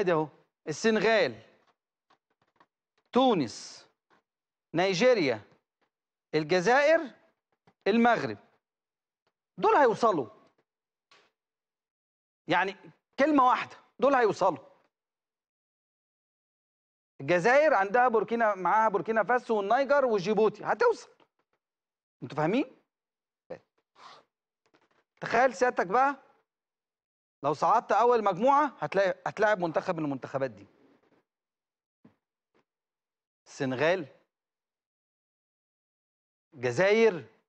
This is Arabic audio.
ادي اهو السنغال تونس نيجيريا الجزائر المغرب دول هيوصلوا يعني كلمة واحدة دول هيوصلوا الجزائر عندها بوركينا معاها بوركينا فاسو والنيجر وجيبوتي هتوصل انتوا فاهمين؟ طيب. تخيل سيادتك بقى لو صعدت اول مجموعه هتلاقي هتلاعب منتخب من المنتخبات دي السنغال جزائر